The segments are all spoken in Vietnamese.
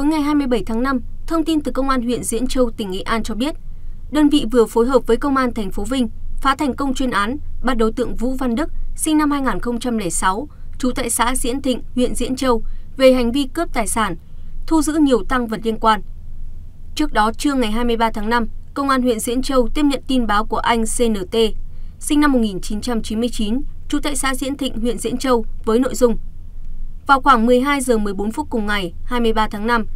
Tối ngày 27 tháng 5, thông tin từ Công an huyện Diễn Châu, tỉnh Nghệ An cho biết, đơn vị vừa phối hợp với Công an thành phố Vinh phá thành công chuyên án bắt đối tượng Vũ Văn Đức, sinh năm 2006, trú tại xã Diễn Thịnh, huyện Diễn Châu, về hành vi cướp tài sản, thu giữ nhiều tăng vật liên quan. Trước đó, trưa ngày 23 tháng 5, Công an huyện Diễn Châu tiếp nhận tin báo của anh CNT, sinh năm 1999, trú tại xã Diễn Thịnh, huyện Diễn Châu, với nội dung – vào khoảng một mươi hai h một bốn phút cùng ngày hai mươi ba tháng năm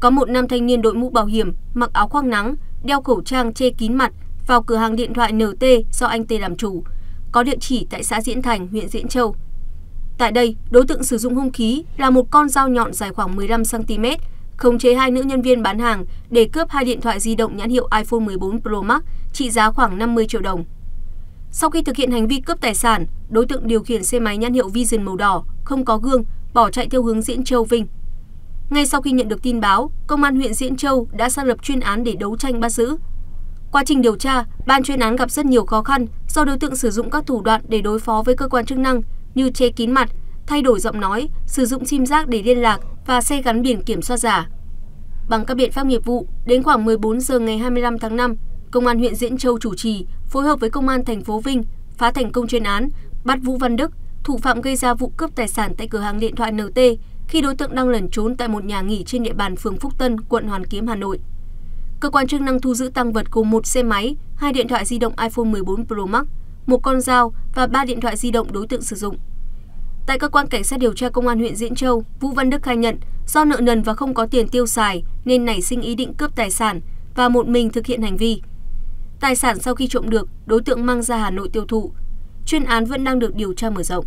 có một nam thanh niên đội mũ bảo hiểm mặc áo khoác nắng đeo khẩu trang che kín mặt vào cửa hàng điện thoại nt do anh t làm chủ có địa chỉ tại xã diễn thành huyện diễn châu tại đây đối tượng sử dụng hung khí là một con dao nhọn dài khoảng 15 cm khống chế hai nữ nhân viên bán hàng để cướp hai điện thoại di động nhãn hiệu iPhone 14 Pro Max trị giá khoảng 50 triệu đồng. Sau khi thực hiện hành vi cướp tài sản, đối tượng điều khiển xe máy nhãn hiệu Vision màu đỏ, không có gương, bỏ chạy theo hướng Diễn Châu Vinh. Ngay sau khi nhận được tin báo, công an huyện Diễn Châu đã xác lập chuyên án để đấu tranh bắt giữ. Quá trình điều tra, ban chuyên án gặp rất nhiều khó khăn do đối tượng sử dụng các thủ đoạn để đối phó với cơ quan chức năng như che kín mặt, thay đổi giọng nói, sử dụng sim giác để liên lạc và xe gắn biển kiểm soát giả. Bằng các biện pháp nghiệp vụ, đến khoảng 14 giờ ngày 25 tháng 5, công an huyện Diễn Châu chủ trì phối hợp với công an thành phố Vinh phá thành công chuyên án, bắt Vũ Văn Đức, thủ phạm gây ra vụ cướp tài sản tại cửa hàng điện thoại nt khi đối tượng đang lẩn trốn tại một nhà nghỉ trên địa bàn phường phúc tân quận hoàn kiếm hà nội cơ quan chức năng thu giữ tăng vật gồm một xe máy hai điện thoại di động iphone 14 pro max một con dao và ba điện thoại di động đối tượng sử dụng tại cơ quan cảnh sát điều tra công an huyện diễn châu vũ văn đức khai nhận do nợ nần và không có tiền tiêu xài nên nảy sinh ý định cướp tài sản và một mình thực hiện hành vi tài sản sau khi trộm được đối tượng mang ra hà nội tiêu thụ chuyên án vẫn đang được điều tra mở rộng.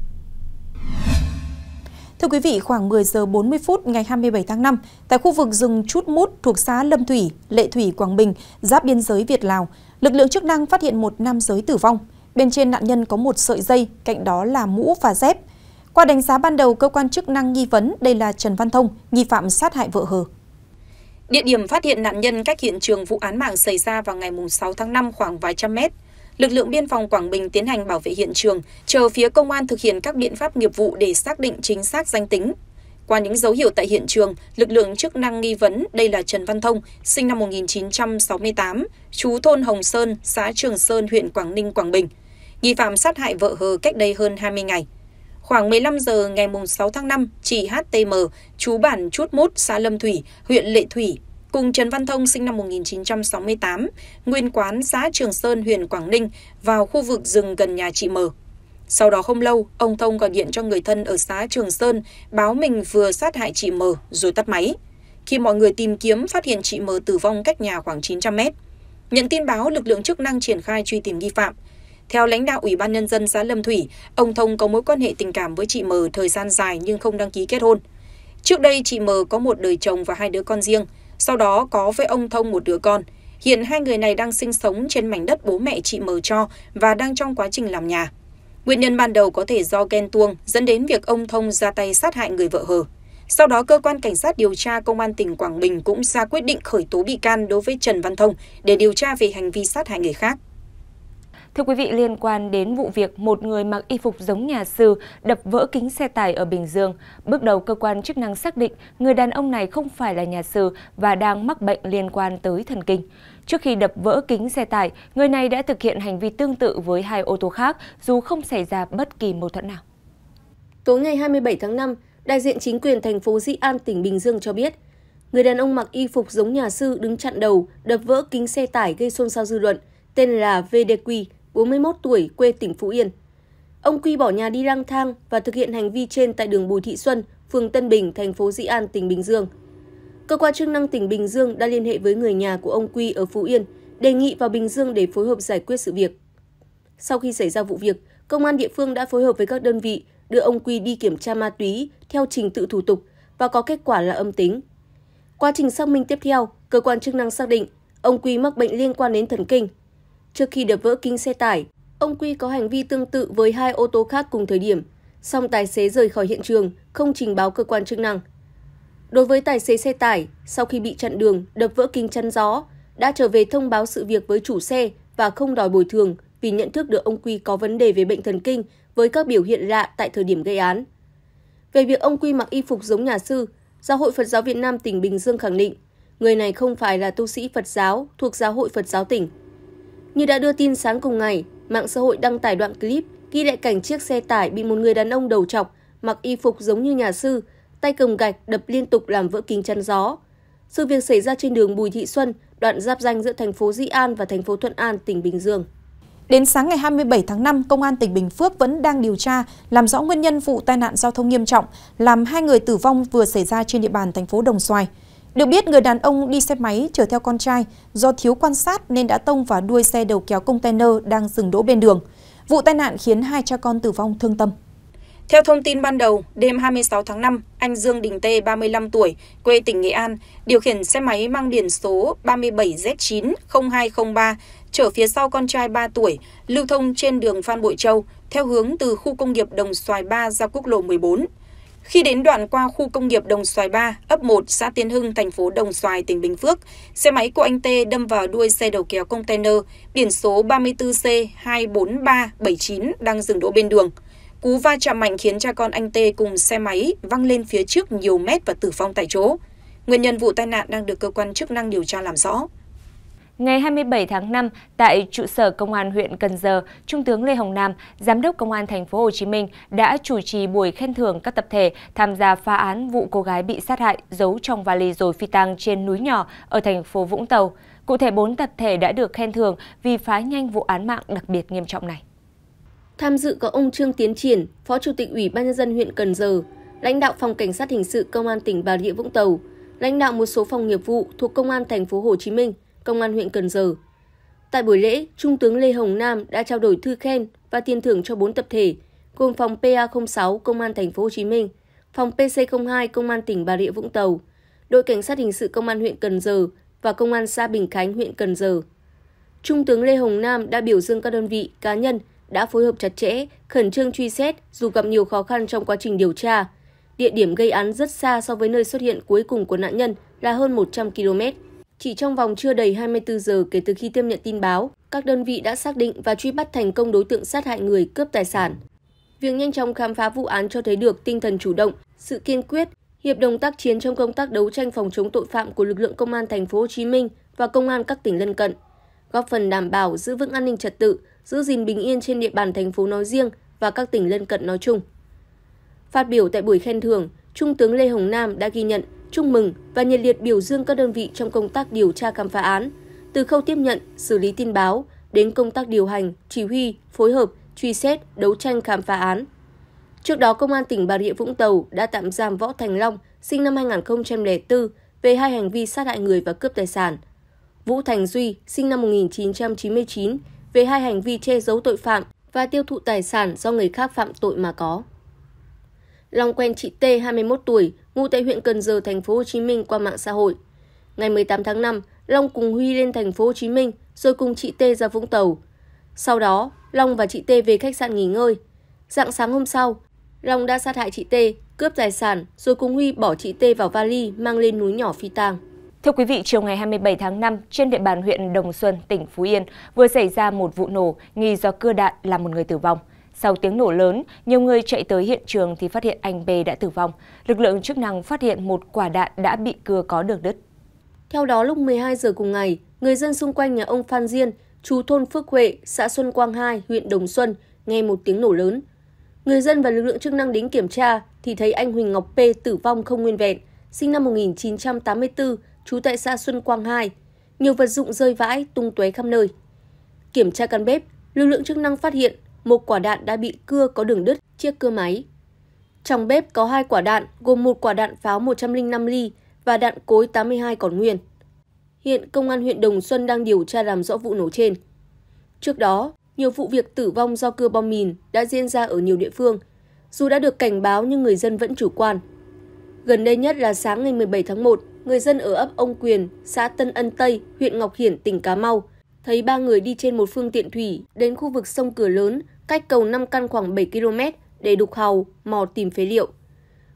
Thưa quý vị, khoảng 10 giờ 40 phút ngày 27 tháng 5, tại khu vực rừng Chút Mút thuộc xã Lâm Thủy, Lệ Thủy, Quảng Bình, giáp biên giới Việt-Lào, lực lượng chức năng phát hiện một nam giới tử vong. Bên trên nạn nhân có một sợi dây, cạnh đó là mũ và dép. Qua đánh giá ban đầu, cơ quan chức năng nghi vấn đây là Trần Văn Thông, nghi phạm sát hại vợ hờ. Địa điểm phát hiện nạn nhân cách hiện trường vụ án mạng xảy ra vào ngày 6 tháng 5 khoảng vài trăm mét lực lượng biên phòng Quảng Bình tiến hành bảo vệ hiện trường, chờ phía công an thực hiện các biện pháp nghiệp vụ để xác định chính xác danh tính. Qua những dấu hiệu tại hiện trường, lực lượng chức năng nghi vấn đây là Trần Văn Thông, sinh năm 1968, chú thôn Hồng Sơn, xã Trường Sơn, huyện Quảng Ninh, Quảng Bình. Nghi phạm sát hại vợ hờ cách đây hơn 20 ngày. Khoảng 15 giờ ngày 6 tháng 5, chị HTM, chú bản Chút Mút, xã Lâm Thủy, huyện Lệ Thủy, cùng Trần Văn Thông sinh năm 1968, nguyên quán xã Trường Sơn, huyện Quảng Ninh, vào khu vực rừng gần nhà chị M. Sau đó không lâu, ông Thông gọi điện cho người thân ở xã Trường Sơn báo mình vừa sát hại chị M rồi tắt máy. Khi mọi người tìm kiếm phát hiện chị M tử vong cách nhà khoảng 900 mét. Nhận tin báo, lực lượng chức năng triển khai truy tìm nghi phạm. Theo lãnh đạo Ủy ban Nhân dân xã Lâm Thủy, ông Thông có mối quan hệ tình cảm với chị M thời gian dài nhưng không đăng ký kết hôn. Trước đây, chị M có một đời chồng và hai đứa con riêng – sau đó có với ông Thông một đứa con. Hiện hai người này đang sinh sống trên mảnh đất bố mẹ chị mờ cho và đang trong quá trình làm nhà. Nguyên nhân ban đầu có thể do ghen tuông dẫn đến việc ông Thông ra tay sát hại người vợ hờ. Sau đó, cơ quan cảnh sát điều tra công an tỉnh Quảng Bình cũng ra quyết định khởi tố bị can đối với Trần Văn Thông để điều tra về hành vi sát hại người khác. Thưa quý vị, liên quan đến vụ việc một người mặc y phục giống nhà sư đập vỡ kính xe tải ở Bình Dương, bước đầu cơ quan chức năng xác định người đàn ông này không phải là nhà sư và đang mắc bệnh liên quan tới thần kinh. Trước khi đập vỡ kính xe tải, người này đã thực hiện hành vi tương tự với hai ô tô khác dù không xảy ra bất kỳ mâu thuẫn nào. Tối ngày 27 tháng 5, đại diện chính quyền thành phố Dĩ An, tỉnh Bình Dương cho biết, người đàn ông mặc y phục giống nhà sư đứng chặn đầu, đập vỡ kính xe tải gây xôn xao dư luận, tên là VDQ, 41 tuổi, quê tỉnh Phú Yên. Ông Quy bỏ nhà đi lang thang và thực hiện hành vi trên tại đường Bùi Thị Xuân, phường Tân Bình, thành phố Dĩ An, tỉnh Bình Dương. Cơ quan chức năng tỉnh Bình Dương đã liên hệ với người nhà của ông Quy ở Phú Yên, đề nghị vào Bình Dương để phối hợp giải quyết sự việc. Sau khi xảy ra vụ việc, công an địa phương đã phối hợp với các đơn vị đưa ông Quy đi kiểm tra ma túy theo trình tự thủ tục và có kết quả là âm tính. Quá trình xác minh tiếp theo, cơ quan chức năng xác định ông Quy mắc bệnh liên quan đến thần kinh, Trước khi đập vỡ kính xe tải, ông Quy có hành vi tương tự với hai ô tô khác cùng thời điểm, song tài xế rời khỏi hiện trường, không trình báo cơ quan chức năng. Đối với tài xế xe tải, sau khi bị chặn đường, đập vỡ kính chắn gió, đã trở về thông báo sự việc với chủ xe và không đòi bồi thường vì nhận thức được ông Quy có vấn đề về bệnh thần kinh với các biểu hiện lạ tại thời điểm gây án. Về việc ông Quy mặc y phục giống nhà sư, Giáo hội Phật giáo Việt Nam tỉnh Bình Dương khẳng định, người này không phải là tu sĩ Phật giáo thuộc Giáo hội Phật giáo tỉnh. Như đã đưa tin sáng cùng ngày, mạng xã hội đăng tải đoạn clip ghi lại cảnh chiếc xe tải bị một người đàn ông đầu trọc, mặc y phục giống như nhà sư, tay cầm gạch đập liên tục làm vỡ kính chắn gió. Sự việc xảy ra trên đường Bùi Thị Xuân, đoạn giáp danh giữa thành phố Di An và thành phố Thuận An, tỉnh Bình Dương. Đến sáng ngày 27 tháng 5, Công an tỉnh Bình Phước vẫn đang điều tra, làm rõ nguyên nhân vụ tai nạn giao thông nghiêm trọng, làm hai người tử vong vừa xảy ra trên địa bàn thành phố Đồng Xoài. Được biết, người đàn ông đi xe máy chở theo con trai do thiếu quan sát nên đã tông vào đuôi xe đầu kéo container đang dừng đỗ bên đường. Vụ tai nạn khiến hai cha con tử vong thương tâm. Theo thông tin ban đầu, đêm 26 tháng 5, anh Dương Đình Tê, 35 tuổi, quê tỉnh Nghệ An, điều khiển xe máy mang biển số 37Z90203, chở phía sau con trai 3 tuổi, lưu thông trên đường Phan Bội Châu, theo hướng từ khu công nghiệp Đồng Xoài 3 ra quốc lộ 14. Khi đến đoạn qua khu công nghiệp Đồng Xoài Ba, ấp 1, xã Tiến Hưng, thành phố Đồng Xoài, tỉnh Bình Phước, xe máy của anh Tê đâm vào đuôi xe đầu kéo container biển số 34C24379 đang dừng đỗ bên đường. Cú va chạm mạnh khiến cha con anh Tê cùng xe máy văng lên phía trước nhiều mét và tử vong tại chỗ. Nguyên nhân vụ tai nạn đang được cơ quan chức năng điều tra làm rõ. Ngày 27 tháng 5, tại trụ sở Công an huyện Cần Giờ, Trung tướng Lê Hồng Nam, Giám đốc Công an thành phố Hồ Chí Minh đã chủ trì buổi khen thưởng các tập thể tham gia phá án vụ cô gái bị sát hại giấu trong vali rồi phi tang trên núi nhỏ ở thành phố Vũng Tàu. Cụ thể 4 tập thể đã được khen thưởng vì phá nhanh vụ án mạng đặc biệt nghiêm trọng này. Tham dự có ông Trương Tiến Triển, Phó Chủ tịch Ủy ban nhân dân huyện Cần Giờ, lãnh đạo phòng cảnh sát hình sự công an tỉnh Bà Rịa Vũng Tàu, lãnh đạo một số phòng nghiệp vụ thuộc công an thành phố Hồ Chí Minh Công an huyện Cần Giờ. Tại buổi lễ, Trung tướng Lê Hồng Nam đã trao đổi thư khen và tiền thưởng cho 4 tập thể, gồm phòng PA06 Công an thành phố Hồ Chí Minh, phòng PC02 Công an tỉnh Bà Rịa Vũng Tàu, đội cảnh sát hình sự Công an huyện Cần Giờ và Công an xã Bình Khánh huyện Cần Giờ. Trung tướng Lê Hồng Nam đã biểu dương các đơn vị, cá nhân đã phối hợp chặt chẽ, khẩn trương truy xét dù gặp nhiều khó khăn trong quá trình điều tra. Địa điểm gây án rất xa so với nơi xuất hiện cuối cùng của nạn nhân là hơn 100 km. Chỉ trong vòng chưa đầy 24 giờ kể từ khi tiếp nhận tin báo, các đơn vị đã xác định và truy bắt thành công đối tượng sát hại người cướp tài sản. Việc nhanh chóng khám phá vụ án cho thấy được tinh thần chủ động, sự kiên quyết, hiệp đồng tác chiến trong công tác đấu tranh phòng chống tội phạm của lực lượng công an thành phố Hồ Chí Minh và công an các tỉnh lân cận, góp phần đảm bảo giữ vững an ninh trật tự, giữ gìn bình yên trên địa bàn thành phố nói riêng và các tỉnh lân cận nói chung. Phát biểu tại buổi khen thưởng, Trung tướng Lê Hồng Nam đã ghi nhận chúc mừng và nhiệt liệt biểu dương các đơn vị trong công tác điều tra khám phá án, từ khâu tiếp nhận, xử lý tin báo đến công tác điều hành, chỉ huy, phối hợp, truy xét, đấu tranh khám phá án. Trước đó, Công an tỉnh Bà Rịa Vũng Tàu đã tạm giam Võ Thành Long, sinh năm 2004, về hai hành vi sát hại người và cướp tài sản. Vũ Thành Duy, sinh năm 1999, về hai hành vi che giấu tội phạm và tiêu thụ tài sản do người khác phạm tội mà có. Long quen chị T, 21 tuổi, ngụ tại huyện Cần Giờ, thành phố Hồ Chí Minh qua mạng xã hội. Ngày 18 tháng 5, Long cùng Huy lên thành phố Hồ Chí Minh rồi cùng chị T ra Vũng Tàu. Sau đó, Long và chị T về khách sạn nghỉ ngơi. Dạng sáng hôm sau, Long đã sát hại chị T, cướp tài sản rồi cùng Huy bỏ chị T vào vali mang lên núi nhỏ phi tang. Thưa quý vị, chiều ngày 27 tháng 5, trên địa bàn huyện Đồng Xuân, tỉnh Phú Yên vừa xảy ra một vụ nổ nghi do cưa đạn làm một người tử vong. Sau tiếng nổ lớn, nhiều người chạy tới hiện trường thì phát hiện anh B đã tử vong. Lực lượng chức năng phát hiện một quả đạn đã bị cưa có đường đứt. Theo đó, lúc 12 giờ cùng ngày, người dân xung quanh nhà ông Phan Diên, chú thôn Phước Huệ, xã Xuân Quang 2, huyện Đồng Xuân, nghe một tiếng nổ lớn. Người dân và lực lượng chức năng đến kiểm tra thì thấy anh Huỳnh Ngọc P tử vong không nguyên vẹn, sinh năm 1984, trú tại xã Xuân Quang 2. Nhiều vật dụng rơi vãi, tung tóe khắp nơi. Kiểm tra căn bếp, lực lượng chức năng phát hiện một quả đạn đã bị cưa có đường đứt chiếc cưa máy. Trong bếp có hai quả đạn gồm một quả đạn pháo 105 ly và đạn cối 82 còn nguyên. Hiện công an huyện Đồng Xuân đang điều tra làm rõ vụ nổ trên. Trước đó, nhiều vụ việc tử vong do cưa bom mìn đã diễn ra ở nhiều địa phương. Dù đã được cảnh báo nhưng người dân vẫn chủ quan. Gần đây nhất là sáng ngày 17 tháng 1, người dân ở ấp Ông Quyền, xã Tân Ân Tây, huyện Ngọc Hiển, tỉnh Cà Mau, thấy ba người đi trên một phương tiện thủy đến khu vực sông Cửa Lớn cách cầu Năm Căn khoảng 7 km để đục hàu, mò tìm phế liệu.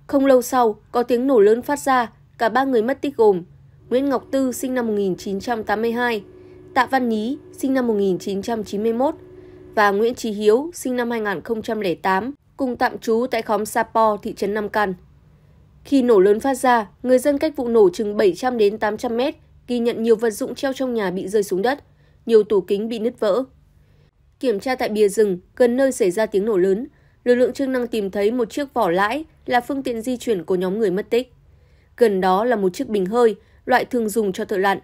Không lâu sau, có tiếng nổ lớn phát ra, cả ba người mất tích gồm Nguyễn Ngọc Tư sinh năm 1982, Tạ Văn Nhí sinh năm 1991 và Nguyễn Trí Hiếu sinh năm 2008 cùng tạm trú tại khóm Sapo, thị trấn Nam Căn. Khi nổ lớn phát ra, người dân cách vụ nổ chừng 700 đến 800 mét ghi nhận nhiều vật dụng treo trong nhà bị rơi xuống đất, nhiều tủ kính bị nứt vỡ. Kiểm tra tại bìa rừng gần nơi xảy ra tiếng nổ lớn, lực lượng chức năng tìm thấy một chiếc vỏ lãi là phương tiện di chuyển của nhóm người mất tích. Gần đó là một chiếc bình hơi, loại thường dùng cho thợ lặn.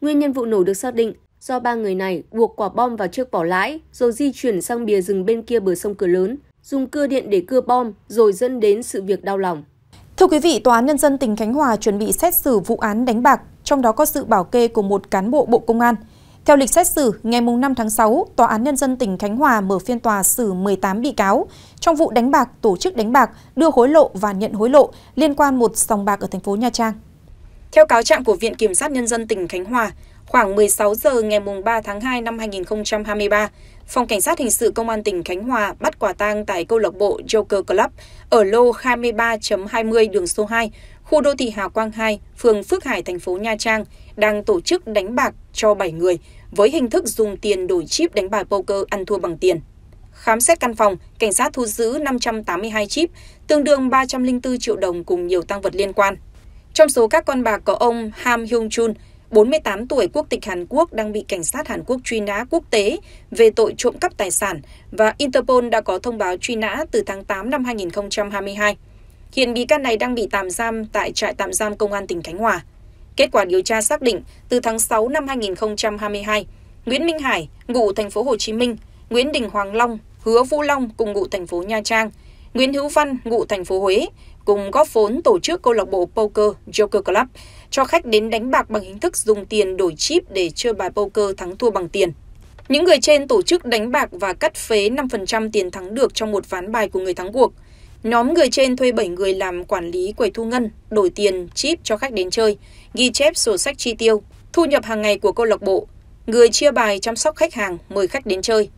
Nguyên nhân vụ nổ được xác định do ba người này buộc quả bom vào chiếc vỏ lãi rồi di chuyển sang bìa rừng bên kia bờ sông cửa lớn, dùng cưa điện để cưa bom rồi dẫn đến sự việc đau lòng. Thưa quý vị, Tòa án Nhân dân tỉnh Khánh Hòa chuẩn bị xét xử vụ án đánh bạc, trong đó có sự bảo kê của một cán bộ Bộ Công an – theo lịch xét xử, ngày 5 tháng 6, Tòa án Nhân dân tỉnh Khánh Hòa mở phiên tòa xử 18 bị cáo trong vụ đánh bạc, tổ chức đánh bạc, đưa hối lộ và nhận hối lộ liên quan một sòng bạc ở thành phố Nha Trang. Theo cáo trạng của Viện Kiểm sát Nhân dân tỉnh Khánh Hòa, khoảng 16 giờ ngày 3 tháng 2 năm 2023, Phòng Cảnh sát Hình sự Công an tỉnh Khánh Hòa bắt quả tang tại câu lạc bộ Joker Club ở lô 23.20 đường số 2, khu đô thị Hà Quang 2, phường Phước Hải, thành phố Nha Trang đang tổ chức đánh bạc cho bảy người với hình thức dùng tiền đổi chip đánh bài poker ăn thua bằng tiền. Khám xét căn phòng, cảnh sát thu giữ 582 chip, tương đương 304 triệu đồng cùng nhiều tăng vật liên quan. Trong số các con bạc có ông Ham Hyung Chun, 48 tuổi quốc tịch Hàn Quốc đang bị cảnh sát Hàn Quốc truy nã quốc tế về tội trộm cắp tài sản và Interpol đã có thông báo truy nã từ tháng 8 năm 2022. Hiện bị can này đang bị tạm giam tại trại tạm giam công an tỉnh Khánh Hòa. Kết quả điều tra xác định, từ tháng 6 năm 2022, Nguyễn Minh Hải, ngụ thành phố Hồ Chí Minh, Nguyễn Đình Hoàng Long, Hứa Vũ Long cùng ngụ thành phố Nha Trang, Nguyễn Hữu Văn, ngụ thành phố Huế, cùng góp vốn tổ chức câu lạc bộ poker Joker Club cho khách đến đánh bạc bằng hình thức dùng tiền đổi chip để chơi bài poker thắng thua bằng tiền. Những người trên tổ chức đánh bạc và cắt phế 5% tiền thắng được trong một ván bài của người thắng cuộc. Nhóm người trên thuê 7 người làm quản lý quầy thu ngân, đổi tiền, chip cho khách đến chơi, ghi chép sổ sách chi tiêu, thu nhập hàng ngày của câu lạc bộ, người chia bài chăm sóc khách hàng, mời khách đến chơi.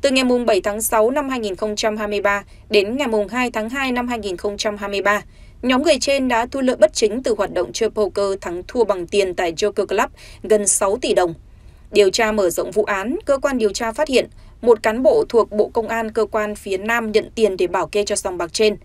Từ ngày 7 tháng 6 năm 2023 đến ngày 2 tháng 2 năm 2023, nhóm người trên đã thu lợi bất chính từ hoạt động chơi poker thắng thua bằng tiền tại Joker Club gần 6 tỷ đồng. Điều tra mở rộng vụ án, cơ quan điều tra phát hiện một cán bộ thuộc Bộ Công an cơ quan phía Nam nhận tiền để bảo kê cho sòng bạc trên.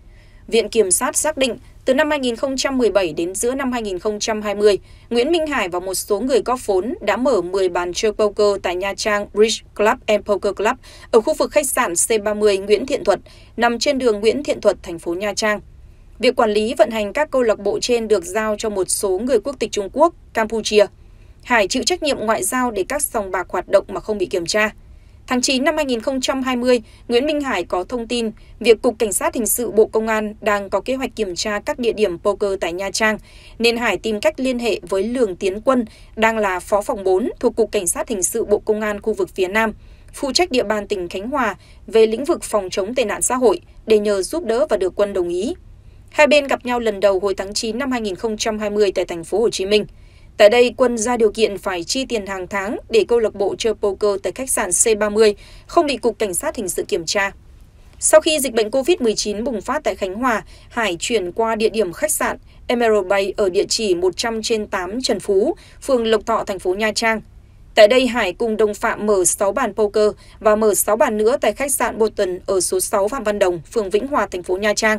Viện Kiểm sát xác định, từ năm 2017 đến giữa năm 2020, Nguyễn Minh Hải và một số người góp vốn đã mở 10 bàn chơi poker tại Nha Trang Bridge Club and Poker Club ở khu vực khách sạn C30 Nguyễn Thiện Thuật, nằm trên đường Nguyễn Thiện Thuật, thành phố Nha Trang. Việc quản lý vận hành các câu lạc bộ trên được giao cho một số người quốc tịch Trung Quốc, Campuchia. Hải chịu trách nhiệm ngoại giao để các sòng bạc hoạt động mà không bị kiểm tra. Tháng 9 năm 2020, Nguyễn Minh Hải có thông tin việc Cục Cảnh sát Hình sự Bộ Công an đang có kế hoạch kiểm tra các địa điểm poker tại Nha Trang, nên Hải tìm cách liên hệ với Lường Tiến Quân, đang là Phó phòng 4 thuộc Cục Cảnh sát Hình sự Bộ Công an khu vực phía Nam, phụ trách địa bàn tỉnh Khánh Hòa về lĩnh vực phòng chống tệ nạn xã hội để nhờ giúp đỡ và được Quân đồng ý. Hai bên gặp nhau lần đầu hồi tháng 9 năm 2020 tại thành phố Hồ Chí Minh. Tại đây, Quân ra điều kiện phải chi tiền hàng tháng để câu lạc bộ chơi poker tại khách sạn C30 không bị Cục Cảnh sát Hình sự kiểm tra. Sau khi dịch bệnh COVID-19 bùng phát tại Khánh Hòa, Hải chuyển qua địa điểm khách sạn Emerald Bay ở địa chỉ 100 trên 8 Trần Phú, phường Lộc Thọ, thành phố Nha Trang. Tại đây, Hải cùng đồng phạm mở sáu bàn poker và mở sáu bàn nữa tại khách sạn bột Bolton ở số sáu Phạm Văn Đồng, phường Vĩnh Hòa, thành phố Nha Trang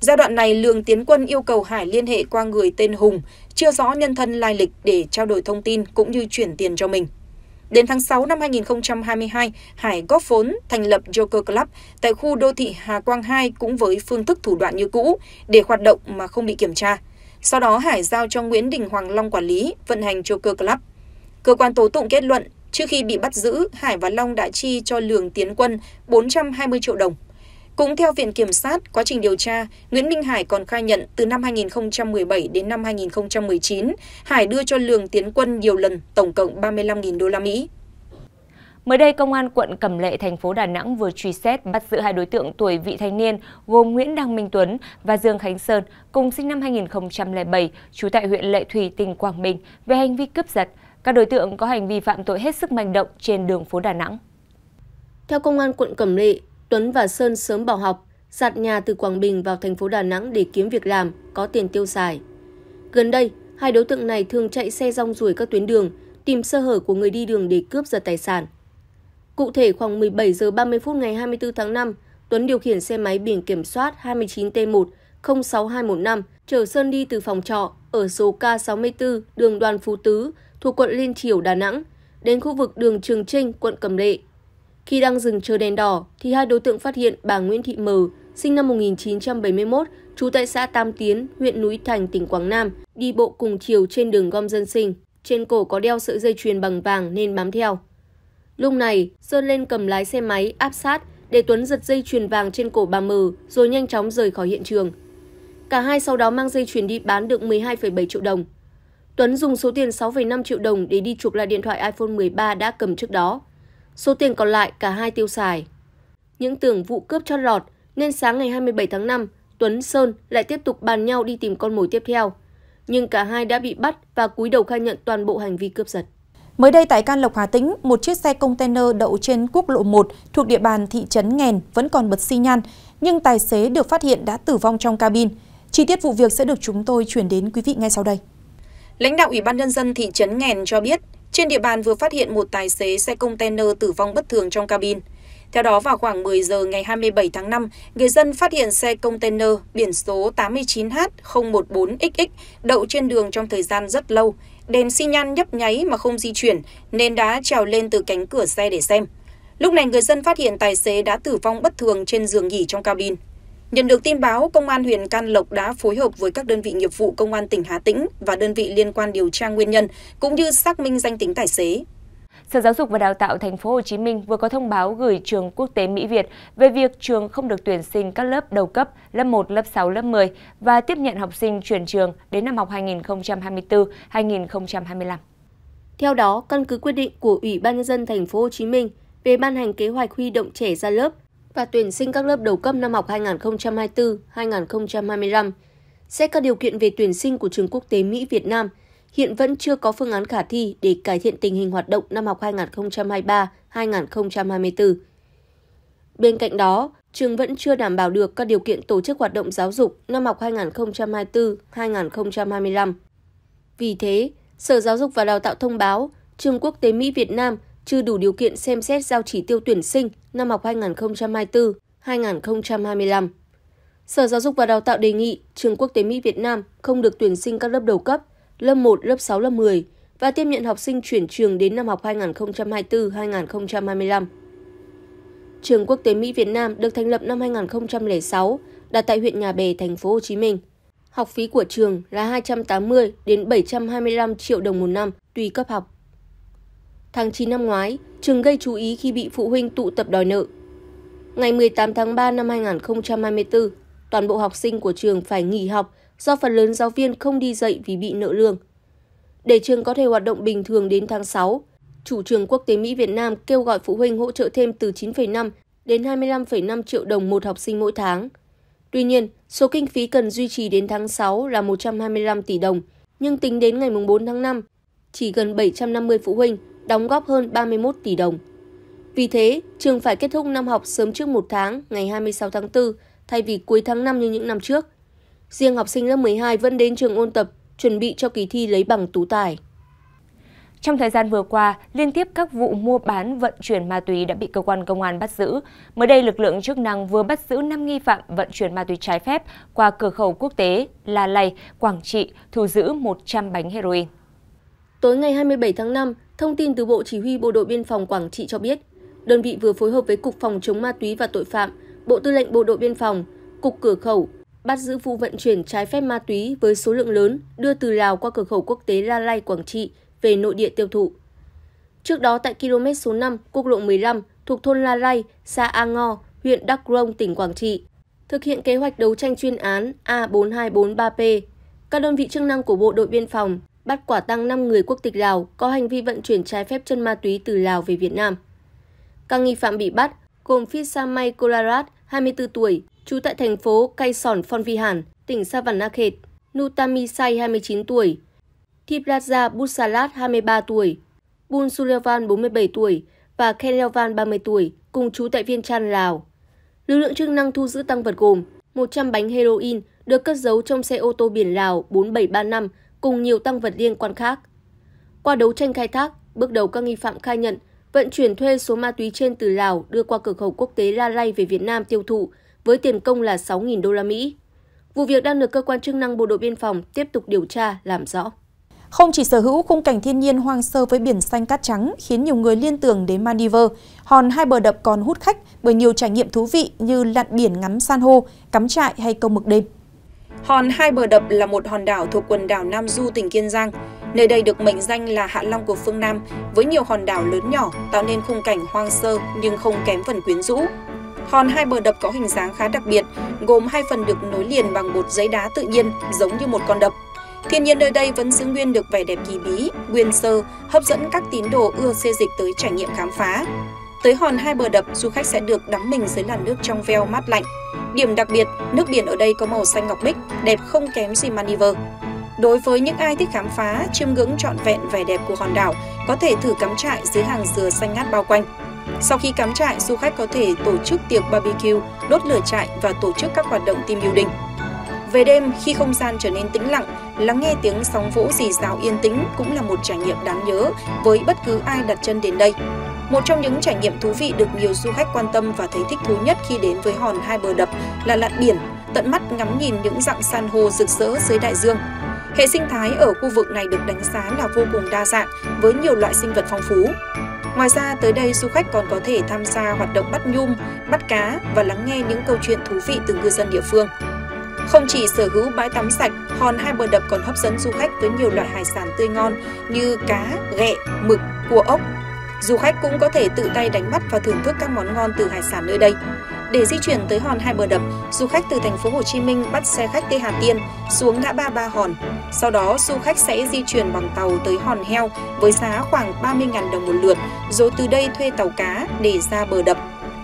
giai đoạn này lường tiến quân yêu cầu hải liên hệ qua người tên hùng chưa rõ nhân thân lai lịch để trao đổi thông tin cũng như chuyển tiền cho mình Đến tháng 6 năm 2022, Hải góp vốn thành lập Joker Club tại khu đô thị Hà Quang 2 cũng với phương thức thủ đoạn như cũ để hoạt động mà không bị kiểm tra. Sau đó Hải giao cho Nguyễn Đình Hoàng Long quản lý, vận hành Joker Club. Cơ quan tố tụng kết luận, trước khi bị bắt giữ, Hải và Long đã chi cho Lường Tiến Quân 420 triệu đồng cũng theo viện kiểm sát quá trình điều tra nguyễn minh hải còn khai nhận từ năm hai nghìn một mươi bảy đến năm hai nghìn một mươi chín hải đưa cho lường tiến quân nhiều lần tổng cộng ba mươi năm usd Mới đây, Công an quận Cẩm Lệ, thành phố Đà Nẵng vừa truy xét bắt giữ hai đối tượng tuổi vị thanh niên gồm Nguyễn Đăng Minh Tuấn và Dương Khánh Sơn, cùng sinh năm 2007, trú tại huyện Lệ Thủy, tỉnh Quảng Bình, về hành vi cướp giật. Các đối tượng có hành vi phạm tội hết sức manh động trên đường phố Đà Nẵng. Theo Công an quận Cẩm Lệ, Tuấn và Sơn sớm bỏ học, dạt nhà từ Quảng Bình vào thành phố Đà Nẵng để kiếm việc làm, có tiền tiêu xài. Gần đây, hai đối tượng này thường chạy xe rong ruổi các tuyến đường, tìm sơ hở của người đi đường để cướp giật tài sản. Cụ thể khoảng 17 giờ 30 phút ngày 24 tháng 5, Tuấn điều khiển xe máy biển kiểm soát 29T1 06215 chở Sơn đi từ phòng trọ ở số K64 đường Đoàn Phú Tứ thuộc quận Liên Triểu, Đà Nẵng đến khu vực đường Trường Trinh, quận Cẩm Lệ khi đang dừng chờ đèn đỏ thì hai đối tượng phát hiện bà Nguyễn Thị Mờ, sinh năm 1971, trú tại xã Tam Tiến, huyện Núi Thành, tỉnh Quảng Nam, đi bộ cùng chiều trên đường gom dân sinh. Trên cổ có đeo sợi dây chuyền bằng vàng nên bám theo. Lúc này, Sơn lên cầm lái xe máy áp sát để Tuấn giật dây chuyền vàng trên cổ bà Mờ rồi nhanh chóng rời khỏi hiện trường. Cả hai sau đó mang dây chuyền đi bán được 12,7 triệu đồng. Tuấn dùng số tiền 6,5 triệu đồng để đi chuộc lại điện thoại iPhone 13 đã cầm trước đó. Số tiền còn lại cả hai tiêu xài. Những tưởng vụ cướp cho lọt nên sáng ngày 27 tháng 5, Tuấn Sơn lại tiếp tục bàn nhau đi tìm con mồi tiếp theo. Nhưng cả hai đã bị bắt và cúi đầu khai nhận toàn bộ hành vi cướp giật. Mới đây tại Can Lộc Hà Tĩnh, một chiếc xe container đậu trên quốc lộ 1 thuộc địa bàn thị trấn Nghèn vẫn còn bật xi nhan, nhưng tài xế được phát hiện đã tử vong trong cabin. Chi tiết vụ việc sẽ được chúng tôi chuyển đến quý vị ngay sau đây. Lãnh đạo Ủy ban nhân dân thị trấn Nghèn cho biết, trên địa bàn vừa phát hiện một tài xế xe container tử vong bất thường trong cabin. Theo đó, vào khoảng 10 giờ ngày 27 tháng 5, người dân phát hiện xe container biển số 89H014XX đậu trên đường trong thời gian rất lâu, đèn xi nhan nhấp nháy mà không di chuyển nên đã trèo lên từ cánh cửa xe để xem. Lúc này người dân phát hiện tài xế đã tử vong bất thường trên giường nghỉ trong cabin. Nhận được tin báo, công an huyện Can Lộc đã phối hợp với các đơn vị nghiệp vụ công an tỉnh Hà Tĩnh và đơn vị liên quan điều tra nguyên nhân cũng như xác minh danh tính tài xế. Sở Giáo dục và Đào tạo Thành phố Hồ Chí Minh vừa có thông báo gửi trường quốc tế Mỹ Việt về việc trường không được tuyển sinh các lớp đầu cấp, lớp 1, lớp 6, lớp 10 và tiếp nhận học sinh chuyển trường đến năm học 2024-2025. Theo đó, căn cứ quyết định của Ủy ban nhân dân Thành phố Hồ Chí Minh về ban hành kế hoạch huy động trẻ ra lớp và tuyển sinh các lớp đầu cấp năm học 2024-2025, xét các điều kiện về tuyển sinh của trường quốc tế Mỹ Việt Nam hiện vẫn chưa có phương án khả thi để cải thiện tình hình hoạt động năm học 2023-2024. Bên cạnh đó, trường vẫn chưa đảm bảo được các điều kiện tổ chức hoạt động giáo dục năm học 2024-2025. Vì thế, Sở Giáo dục và Đào tạo thông báo trường quốc tế Mỹ Việt Nam – chưa đủ điều kiện xem xét giao chỉ tiêu tuyển sinh năm học 2024-2025. Sở Giáo dục và Đào tạo đề nghị trường quốc tế Mỹ Việt Nam không được tuyển sinh các lớp đầu cấp, lớp 1, lớp 6, lớp 10 và tiếp nhận học sinh chuyển trường đến năm học 2024-2025. Trường quốc tế Mỹ Việt Nam được thành lập năm 2006, đặt tại huyện Nhà Bè, thành phố Hồ Chí Minh. Học phí của trường là 280 đến 725 triệu đồng một năm tùy cấp học. Tháng 9 năm ngoái, trường gây chú ý khi bị phụ huynh tụ tập đòi nợ. Ngày 18 tháng 3 năm 2024, toàn bộ học sinh của trường phải nghỉ học do phần lớn giáo viên không đi dạy vì bị nợ lương. Để trường có thể hoạt động bình thường đến tháng 6, chủ trường quốc tế Mỹ Việt Nam kêu gọi phụ huynh hỗ trợ thêm từ 9,5 đến 25,5 triệu đồng một học sinh mỗi tháng. Tuy nhiên, số kinh phí cần duy trì đến tháng 6 là 125 tỷ đồng, nhưng tính đến ngày 4 tháng 5, chỉ gần 750 phụ huynh đóng góp hơn 31 tỷ đồng. Vì thế, trường phải kết thúc năm học sớm trước một tháng, ngày 26 tháng 4, thay vì cuối tháng 5 như những năm trước. Riêng học sinh lớp 12 vẫn đến trường ôn tập, chuẩn bị cho kỳ thi lấy bằng tú tài. Trong thời gian vừa qua, liên tiếp các vụ mua bán vận chuyển ma túy đã bị cơ quan công an bắt giữ. Mới đây, lực lượng chức năng vừa bắt giữ 5 nghi phạm vận chuyển ma túy trái phép qua cửa khẩu quốc tế La Lầy, Quảng Trị, thu giữ 100 bánh heroin. Tối ngày 27 tháng 5, Thông tin từ Bộ Chỉ huy Bộ đội Biên phòng Quảng Trị cho biết, đơn vị vừa phối hợp với Cục Phòng chống ma túy và tội phạm, Bộ Tư lệnh Bộ đội Biên phòng, Cục Cửa khẩu, bắt giữ vụ vận chuyển trái phép ma túy với số lượng lớn đưa từ Lào qua cửa khẩu quốc tế La Lai, Quảng Trị về nội địa tiêu thụ. Trước đó tại km số 5, quốc lộ 15 thuộc thôn La Lai, xã A Ngo, huyện Đắk Rông, tỉnh Quảng Trị, thực hiện kế hoạch đấu tranh chuyên án A4243P, các đơn vị chức năng của Bộ đội Biên phòng bắt quả tăng 5 người quốc tịch Lào có hành vi vận chuyển trái phép chân ma túy từ Lào về Việt Nam. Các nghi phạm bị bắt gồm Fisamay Kolarat, 24 tuổi, trú tại thành phố Cay Sòn Phon Vi Hàn, tỉnh Savanakhet, Nutami Say, 29 tuổi, Thipraja Busalat, 23 tuổi, Bun Sulevan, 47 tuổi và Ken Levan, 30 tuổi, cùng trú tại Viên Chan, Lào. Lực lượng chức năng thu giữ tăng vật gồm 100 bánh heroin được cất giấu trong xe ô tô biển Lào 4735 cùng nhiều tăng vật liên quan khác. Qua đấu tranh khai thác, bước đầu các nghi phạm khai nhận vận chuyển thuê số ma túy trên từ Lào đưa qua cửa khẩu quốc tế La Lay về Việt Nam tiêu thụ với tiền công là 6.000 đô la Mỹ. Vụ việc đang được cơ quan chức năng bộ đội biên phòng tiếp tục điều tra làm rõ. Không chỉ sở hữu khung cảnh thiên nhiên hoang sơ với biển xanh cát trắng khiến nhiều người liên tưởng đến Maldives, hòn hai bờ đập còn hút khách bởi nhiều trải nghiệm thú vị như lặn biển ngắm san hô, cắm trại hay câu mực đêm. Hòn Hai Bờ Đập là một hòn đảo thuộc quần đảo Nam Du, tỉnh Kiên Giang. Nơi đây được mệnh danh là Hạ Long của phương Nam, với nhiều hòn đảo lớn nhỏ tạo nên khung cảnh hoang sơ nhưng không kém phần quyến rũ. Hòn hai bờ đập có hình dáng khá đặc biệt, gồm hai phần được nối liền bằng một giấy đá tự nhiên giống như một con đập. Thiên nhiên nơi đây vẫn giữ nguyên được vẻ đẹp kỳ bí, nguyên sơ, hấp dẫn các tín đồ ưa xê dịch tới trải nghiệm khám phá. Tới hòn hai bờ đập, du khách sẽ được đắm mình dưới làn nước trong veo mát lạnh. Điểm đặc biệt, nước biển ở đây có màu xanh ngọc bích, đẹp không kém gì Maldives. Đối với những ai thích khám phá, chiêm ngưỡng trọn vẹn vẻ đẹp của hòn đảo, có thể thử cắm trại dưới hàng dừa xanh ngát bao quanh. Sau khi cắm trại, du khách có thể tổ chức tiệc barbecue, đốt lửa trại và tổ chức các hoạt động team building. Về đêm, khi không gian trở nên tĩnh lặng, lắng nghe tiếng sóng vỗ rì rào yên tĩnh cũng là một trải nghiệm đáng nhớ với bất cứ ai đặt chân đến đây. Một trong những trải nghiệm thú vị được nhiều du khách quan tâm và thấy thích thú nhất khi đến với hòn hai bờ đập là lặn biển, tận mắt ngắm nhìn những dạng san hô rực rỡ dưới đại dương. Hệ sinh thái ở khu vực này được đánh giá là vô cùng đa dạng với nhiều loại sinh vật phong phú. Ngoài ra, tới đây du khách còn có thể tham gia hoạt động bắt nhum, bắt cá và lắng nghe những câu chuyện thú vị từ ngư dân địa phương. Không chỉ sở hữu bãi tắm sạch, hòn hai bờ đập còn hấp dẫn du khách với nhiều loại hải sản tươi ngon như cá, ghẹ, mực, cua ốc. Du khách cũng có thể tự tay đánh bắt và thưởng thức các món ngon từ hải sản nơi đây. Để di chuyển tới hòn hai bờ đập, du khách từ thành phố Hồ Chí Minh bắt xe khách Tây Hà Tiên xuống ngã ba Ba Hòn. Sau đó, du khách sẽ di chuyển bằng tàu tới Hòn Heo với giá khoảng 30.000 đồng một lượt, rồi từ đây thuê tàu cá để ra bờ đập.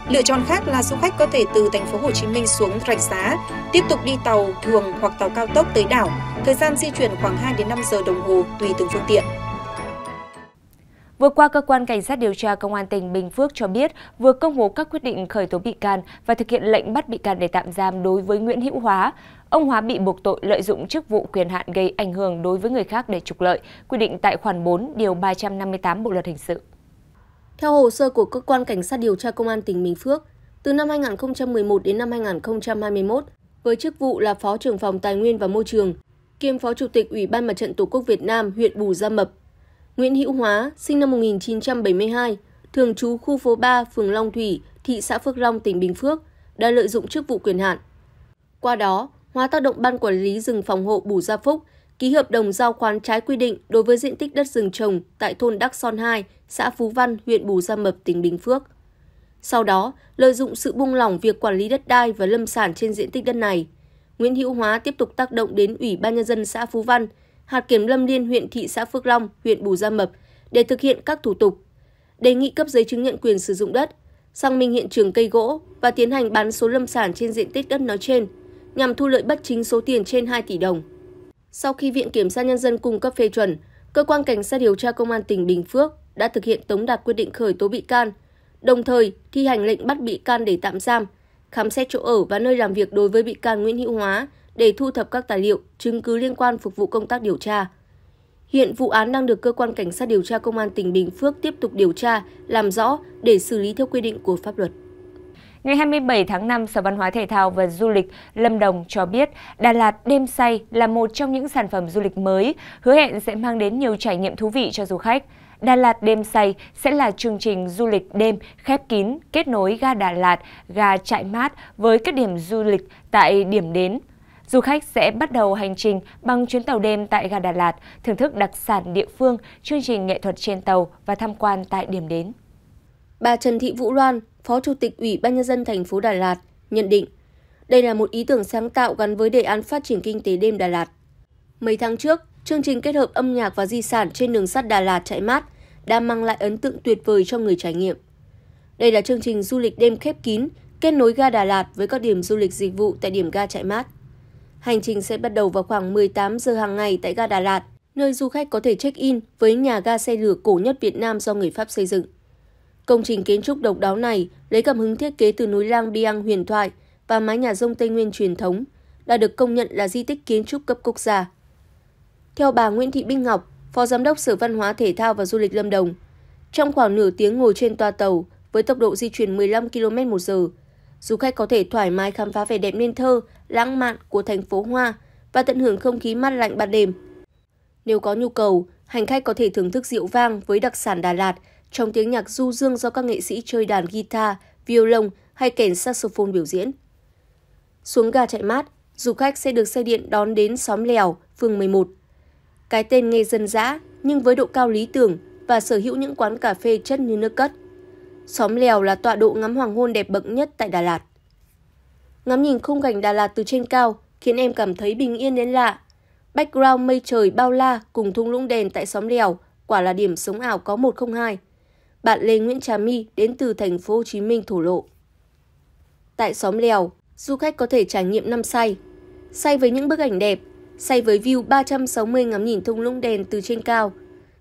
Lựa chọn khác là du khách có thể từ thành phố Hồ Chí Minh xuống Rạch Giá, tiếp tục đi tàu thường hoặc tàu cao tốc tới đảo, thời gian di chuyển khoảng 2 đến 5 giờ đồng hồ tùy từng phương tiện. Vừa qua, cơ quan cảnh sát điều tra công an tỉnh Bình Phước cho biết vừa công bố các quyết định khởi tố bị can và thực hiện lệnh bắt bị can để tạm giam đối với Nguyễn Hữu Hóa. Ông Hóa bị buộc tội lợi dụng chức vụ quyền hạn gây ảnh hưởng đối với người khác để trục lợi, quy định tại khoản 4 điều 358 Bộ luật hình sự. Theo hồ sơ của cơ quan cảnh sát điều tra công an tỉnh Bình Phước, từ năm 2011 đến năm 2021, với chức vụ là Phó trưởng phòng Tài nguyên và Môi trường, kiêm Phó Chủ tịch Ủy ban Mặt trận Tổ quốc Việt Nam huyện Bù Gia Mập. Nguyễn Hữu Hóa, sinh năm 1972, thường trú khu phố 3, phường Long Thủy, thị xã Phước Long, tỉnh Bình Phước, đã lợi dụng chức vụ quyền hạn. Qua đó, Hóa tác động Ban Quản lý rừng phòng hộ Bù Gia Phúc ký hợp đồng giao khoán trái quy định đối với diện tích đất rừng trồng tại thôn Đắc Son 2, xã Phú Văn, huyện Bù Gia Mập, tỉnh Bình Phước. Sau đó, lợi dụng sự buông lỏng việc quản lý đất đai và lâm sản trên diện tích đất này, Nguyễn Hữu Hóa tiếp tục tác động đến Ủy ban nhân dân xã Phú Văn, hạt kiểm lâm liên huyện thị xã Phước Long, huyện Bù Gia Mập để thực hiện các thủ tục, đề nghị cấp giấy chứng nhận quyền sử dụng đất, sang minh hiện trường cây gỗ và tiến hành bán số lâm sản trên diện tích đất nói trên nhằm thu lợi bất chính số tiền trên 2 tỷ đồng. Sau khi Viện Kiểm sát Nhân dân cung cấp phê chuẩn, Cơ quan Cảnh sát điều tra Công an tỉnh Bình Phước đã thực hiện tống đạt quyết định khởi tố bị can, đồng thời thi hành lệnh bắt bị can để tạm giam, khám xét chỗ ở và nơi làm việc đối với bị can Nguyễn Hữu Hóa để thu thập các tài liệu, chứng cứ liên quan phục vụ công tác điều tra. Hiện vụ án đang được cơ quan cảnh sát điều tra công an tỉnh Bình Phước tiếp tục điều tra, làm rõ để xử lý theo quy định của pháp luật. Ngày 27 tháng 5, Sở Văn hóa Thể thao và Du lịch Lâm Đồng cho biết Đà Lạt Đêm Say là một trong những sản phẩm du lịch mới, hứa hẹn sẽ mang đến nhiều trải nghiệm thú vị cho du khách. Đà Lạt Đêm Say sẽ là chương trình du lịch đêm khép kín kết nối ga Đà Lạt, ga Trại Mát với các điểm du lịch tại điểm đến. Du khách sẽ bắt đầu hành trình bằng chuyến tàu đêm tại ga Đà Lạt, thưởng thức đặc sản địa phương, chương trình nghệ thuật trên tàu và tham quan tại điểm đến. Bà Trần Thị Vũ Loan, Phó Chủ tịch Ủy ban nhân dân thành phố Đà Lạt nhận định, đây là một ý tưởng sáng tạo gắn với đề án phát triển kinh tế đêm Đà Lạt. Mấy tháng trước, chương trình kết hợp âm nhạc và di sản trên đường sắt Đà Lạt chạy mát đã mang lại ấn tượng tuyệt vời cho người trải nghiệm. Đây là chương trình du lịch đêm khép kín, kết nối ga Đà Lạt với các điểm du lịch dịch vụ tại điểm ga chạy mát. Hành trình sẽ bắt đầu vào khoảng 18 giờ hàng ngày tại ga Đà Lạt, nơi du khách có thể check-in với nhà ga xe lửa cổ nhất Việt Nam do người Pháp xây dựng. Công trình kiến trúc độc đáo này lấy cảm hứng thiết kế từ núi lang Biang huyền thoại và mái nhà rông Tây Nguyên truyền thống, đã được công nhận là di tích kiến trúc cấp quốc gia. Theo bà Nguyễn Thị Binh Ngọc, Phó Giám đốc Sở Văn hóa Thể thao và Du lịch Lâm Đồng, trong khoảng nửa tiếng ngồi trên toa tàu với tốc độ di chuyển 15 km một giờ, du khách có thể thoải mái khám phá vẻ đẹp nên thơ, lãng mạn của thành phố Hoa và tận hưởng không khí mát lạnh ban đêm. Nếu có nhu cầu, hành khách có thể thưởng thức rượu vang với đặc sản Đà Lạt – trong tiếng nhạc du dương do các nghệ sĩ chơi đàn guitar, violon hay kèn saxophone biểu diễn. Xuống ga chạy mát, du khách sẽ được xe điện đón đến xóm Lèo, phường 11. Cái tên nghe dân dã nhưng với độ cao lý tưởng và sở hữu những quán cà phê chất như nước cất. Xóm Lèo là tọa độ ngắm hoàng hôn đẹp bậc nhất tại Đà Lạt. Ngắm nhìn khung cảnh Đà Lạt từ trên cao khiến em cảm thấy bình yên đến lạ. Background mây trời bao la cùng thung lũng đèn tại xóm Lèo quả là điểm sống ảo có 102 bạn Lê Nguyễn Trà My đến từ thành phố Hồ Chí Minh thổ lộ. Tại xóm Lèo, du khách có thể trải nghiệm năm say. Say với những bức ảnh đẹp, say với view 360 ngắm nhìn thung lũng đèn từ trên cao,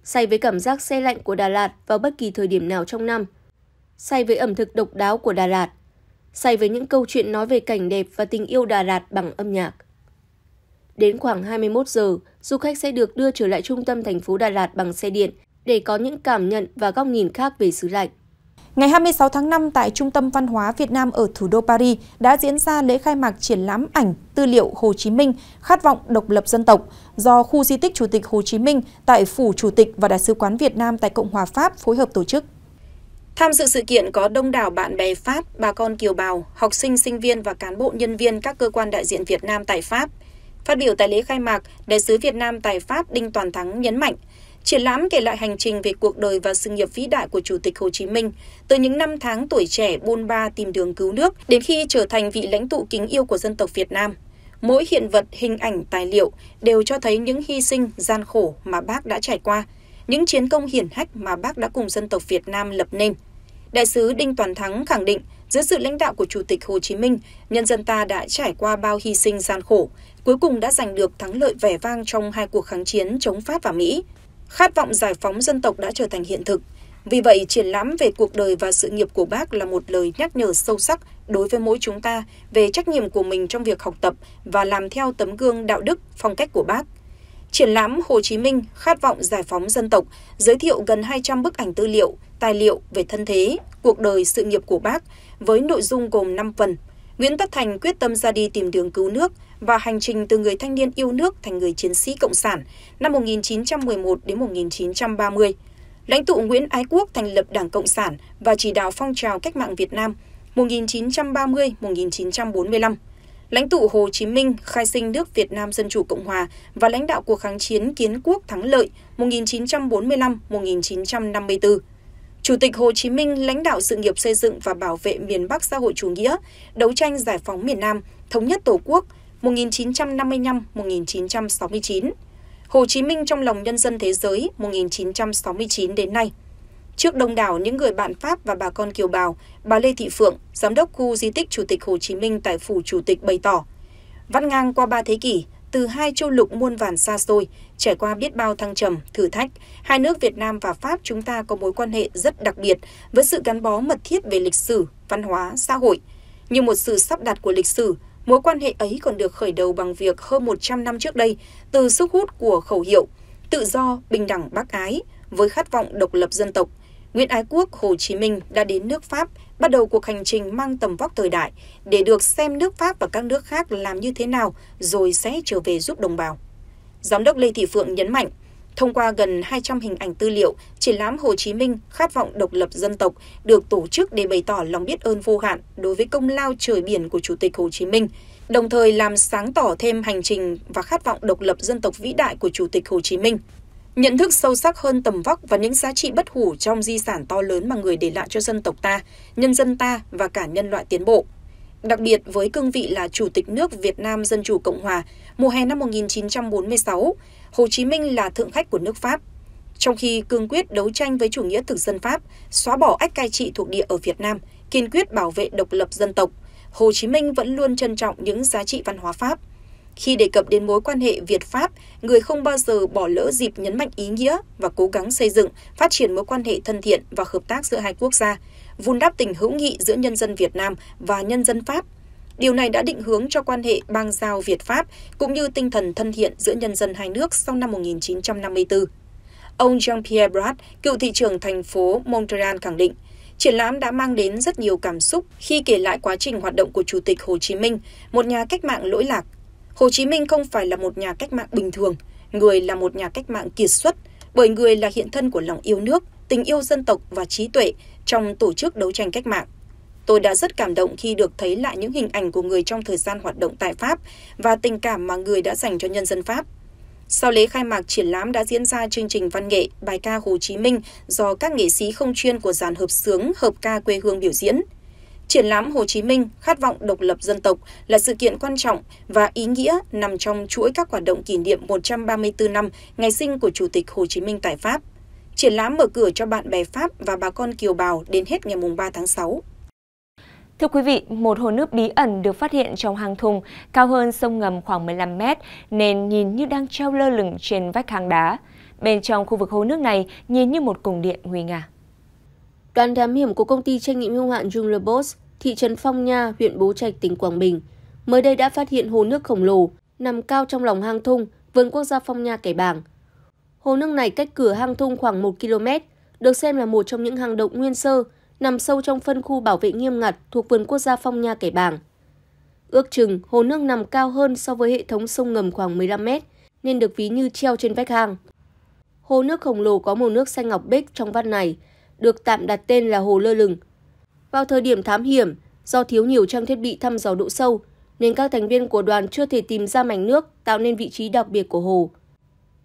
say với cảm giác xe lạnh của Đà Lạt vào bất kỳ thời điểm nào trong năm, say với ẩm thực độc đáo của Đà Lạt, say với những câu chuyện nói về cảnh đẹp và tình yêu Đà Lạt bằng âm nhạc. Đến khoảng 21 giờ, du khách sẽ được đưa trở lại trung tâm thành phố Đà Lạt bằng xe điện để có những cảm nhận và góc nhìn khác về xứ lạnh. Ngày 26 tháng 5 tại Trung tâm Văn hóa Việt Nam ở thủ đô Paris đã diễn ra lễ khai mạc triển lãm ảnh tư liệu Hồ Chí Minh khát vọng độc lập dân tộc do khu di tích Chủ tịch Hồ Chí Minh tại Phủ Chủ tịch và Đại sứ quán Việt Nam tại Cộng hòa Pháp phối hợp tổ chức. Tham dự sự kiện có đông đảo bạn bè Pháp, bà con kiều bào, học sinh, sinh viên và cán bộ nhân viên các cơ quan đại diện Việt Nam tại Pháp. Phát biểu tại lễ khai mạc, Đại sứ Việt Nam tại Pháp Đinh Toàn Thắng nhấn mạnh – triển lãm kể lại hành trình về cuộc đời và sự nghiệp vĩ đại của chủ tịch hồ chí minh từ những năm tháng tuổi trẻ bôn ba tìm đường cứu nước đến khi trở thành vị lãnh tụ kính yêu của dân tộc việt nam mỗi hiện vật hình ảnh tài liệu đều cho thấy những hy sinh gian khổ mà bác đã trải qua những chiến công hiển hách mà bác đã cùng dân tộc việt nam lập nên đại sứ đinh toàn thắng khẳng định dưới sự lãnh đạo của chủ tịch hồ chí minh nhân dân ta đã trải qua bao hy sinh gian khổ cuối cùng đã giành được thắng lợi vẻ vang trong hai cuộc kháng chiến chống Pháp và Mỹ. Khát vọng giải phóng dân tộc đã trở thành hiện thực. Vì vậy, triển lãm về cuộc đời và sự nghiệp của bác là một lời nhắc nhở sâu sắc đối với mỗi chúng ta về trách nhiệm của mình trong việc học tập và làm theo tấm gương đạo đức, phong cách của bác. Triển lãm Hồ Chí Minh Khát vọng giải phóng dân tộc giới thiệu gần 200 bức ảnh tư liệu, tài liệu về thân thế, cuộc đời sự nghiệp của bác với nội dung gồm 5 phần. Nguyễn Tất Thành quyết tâm ra đi tìm đường cứu nước, và hành trình từ người thanh niên yêu nước thành người chiến sĩ cộng sản năm 1911 đến 1930. Lãnh tụ Nguyễn Ái Quốc thành lập Đảng Cộng sản và chỉ đạo phong trào cách mạng Việt Nam 1930-1945. Lãnh tụ Hồ Chí Minh khai sinh nước Việt Nam Dân chủ Cộng hòa và lãnh đạo cuộc kháng chiến kiến quốc thắng lợi 1945-1954. Chủ tịch Hồ Chí Minh lãnh đạo sự nghiệp xây dựng và bảo vệ miền Bắc xã hội chủ nghĩa, đấu tranh giải phóng miền Nam, thống nhất Tổ quốc – 1955-1969, Hồ Chí Minh trong lòng nhân dân thế giới 1969 đến nay. Trước đông đảo những người bạn Pháp và bà con kiều bào, bà Lê Thị Phượng, giám đốc khu di tích Chủ tịch Hồ Chí Minh tại phủ Chủ tịch bày tỏ, văn ngang qua ba thế kỷ, từ hai châu lục muôn vàn xa xôi, trải qua biết bao thăng trầm, thử thách, hai nước Việt Nam và Pháp chúng ta có mối quan hệ rất đặc biệt với sự gắn bó mật thiết về lịch sử, văn hóa, xã hội. Như một sự sắp đặt của lịch sử, Mối quan hệ ấy còn được khởi đầu bằng việc hơn 100 năm trước đây, từ sức hút của khẩu hiệu tự do, bình đẳng, bác ái với khát vọng độc lập dân tộc, Nguyễn Ái Quốc, Hồ Chí Minh đã đến nước Pháp, bắt đầu cuộc hành trình mang tầm vóc thời đại để được xem nước Pháp và các nước khác làm như thế nào rồi sẽ trở về giúp đồng bào. Giám đốc Lê Thị Phượng nhấn mạnh, thông qua gần hai trăm hình ảnh tư liệu triển lãm hồ chí minh khát vọng độc lập dân tộc được tổ chức để bày tỏ lòng biết ơn vô hạn đối với công lao trời biển của chủ tịch hồ chí minh đồng thời làm sáng tỏ thêm hành trình và khát vọng độc lập dân tộc vĩ đại của chủ tịch hồ chí minh nhận thức sâu sắc hơn tầm vóc và những giá trị bất hủ trong di sản to lớn mà người để lại cho dân tộc ta nhân dân ta và cả nhân loại tiến bộ đặc biệt với cương vị là Chủ tịch nước Việt Nam Dân Chủ Cộng Hòa mùa hè năm 1946, Hồ Chí Minh là thượng khách của nước Pháp. Trong khi cương quyết đấu tranh với chủ nghĩa thực dân Pháp, xóa bỏ ách cai trị thuộc địa ở Việt Nam, kiên quyết bảo vệ độc lập dân tộc, Hồ Chí Minh vẫn luôn trân trọng những giá trị văn hóa Pháp. Khi đề cập đến mối quan hệ Việt-Pháp, người không bao giờ bỏ lỡ dịp nhấn mạnh ý nghĩa và cố gắng xây dựng, phát triển mối quan hệ thân thiện và hợp tác giữa hai quốc gia, vun đắp tình hữu nghị giữa nhân dân Việt Nam và nhân dân Pháp. Điều này đã định hướng cho quan hệ bang giao Việt Pháp cũng như tinh thần thân thiện giữa nhân dân hai nước sau năm 1954. Ông Jean-Pierre Brat, cựu thị trưởng thành phố Montreal khẳng định, triển lãm đã mang đến rất nhiều cảm xúc khi kể lại quá trình hoạt động của Chủ tịch Hồ Chí Minh, một nhà cách mạng lỗi lạc. Hồ Chí Minh không phải là một nhà cách mạng bình thường, người là một nhà cách mạng kiệt xuất, bởi người là hiện thân của lòng yêu nước, tình yêu dân tộc và trí tuệ trong tổ chức đấu tranh cách mạng. Tôi đã rất cảm động khi được thấy lại những hình ảnh của người trong thời gian hoạt động tại Pháp và tình cảm mà người đã dành cho nhân dân Pháp. Sau lễ khai mạc triển lãm đã diễn ra chương trình văn nghệ bài ca Hồ Chí Minh do các nghệ sĩ không chuyên của dàn hợp sướng hợp ca quê hương biểu diễn. Triển lãm Hồ Chí Minh khát vọng độc lập dân tộc là sự kiện quan trọng và ý nghĩa nằm trong chuỗi các hoạt động kỷ niệm 134 năm ngày sinh của Chủ tịch Hồ Chí Minh tại Pháp. Triển lãm mở cửa cho bạn bè Pháp và bà con kiều bào đến hết ngày 3 tháng 6. Thưa quý vị, một hồ nước bí ẩn được phát hiện trong hang thùng cao hơn sông ngầm khoảng 15 mét nên nhìn như đang treo lơ lửng trên vách hang đá. Bên trong khu vực hồ nước này nhìn như một củng điện nguy nga. Đoàn thám hiểm của công ty trách nhiệm hữu hạn Jungle Boss, thị trấn Phong Nha, huyện Bố Trạch, tỉnh Quảng Bình, mới đây đã phát hiện hồ nước khổng lồ nằm cao trong lòng hang thung, vườn quốc gia Phong Nha Kẻ Bàng. Hồ nước này cách cửa hang thung khoảng 1 km, được xem là một trong những hang động nguyên sơ nằm sâu trong phân khu bảo vệ nghiêm ngặt thuộc vườn quốc gia Phong Nha Kẻ Bàng. Ước chừng hồ nước nằm cao hơn so với hệ thống sông ngầm khoảng 15 mét, nên được ví như treo trên vách hang. Hồ nước khổng lồ có màu nước xanh ngọc bích trong văn này, được tạm đặt tên là hồ lơ lửng. Vào thời điểm thám hiểm, do thiếu nhiều trang thiết bị thăm dò độ sâu, nên các thành viên của đoàn chưa thể tìm ra mảnh nước tạo nên vị trí đặc biệt của hồ.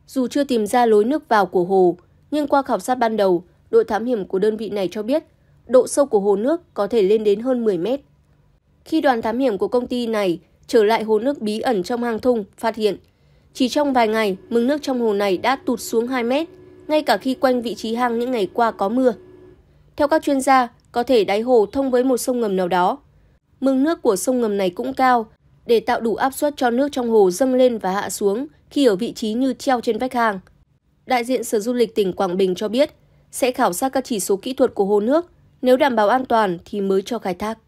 Dù chưa tìm ra lối nước vào của hồ, nhưng qua khảo sát ban đầu, đội thám hiểm của đơn vị này cho biết độ sâu của hồ nước có thể lên đến hơn 10 mét. Khi đoàn thám hiểm của công ty này trở lại hồ nước bí ẩn trong hang thung, phát hiện chỉ trong vài ngày, mực nước trong hồ này đã tụt xuống 2 mét, ngay cả khi quanh vị trí hang những ngày qua có mưa. Theo các chuyên gia, có thể đáy hồ thông với một sông ngầm nào đó. Mực nước của sông ngầm này cũng cao, để tạo đủ áp suất cho nước trong hồ dâng lên và hạ xuống – khi ở vị trí như treo trên vách hang. Đại diện Sở Du lịch tỉnh Quảng Bình cho biết sẽ khảo sát các chỉ số kỹ thuật của hồ nước, nếu đảm bảo an toàn thì mới cho khai thác.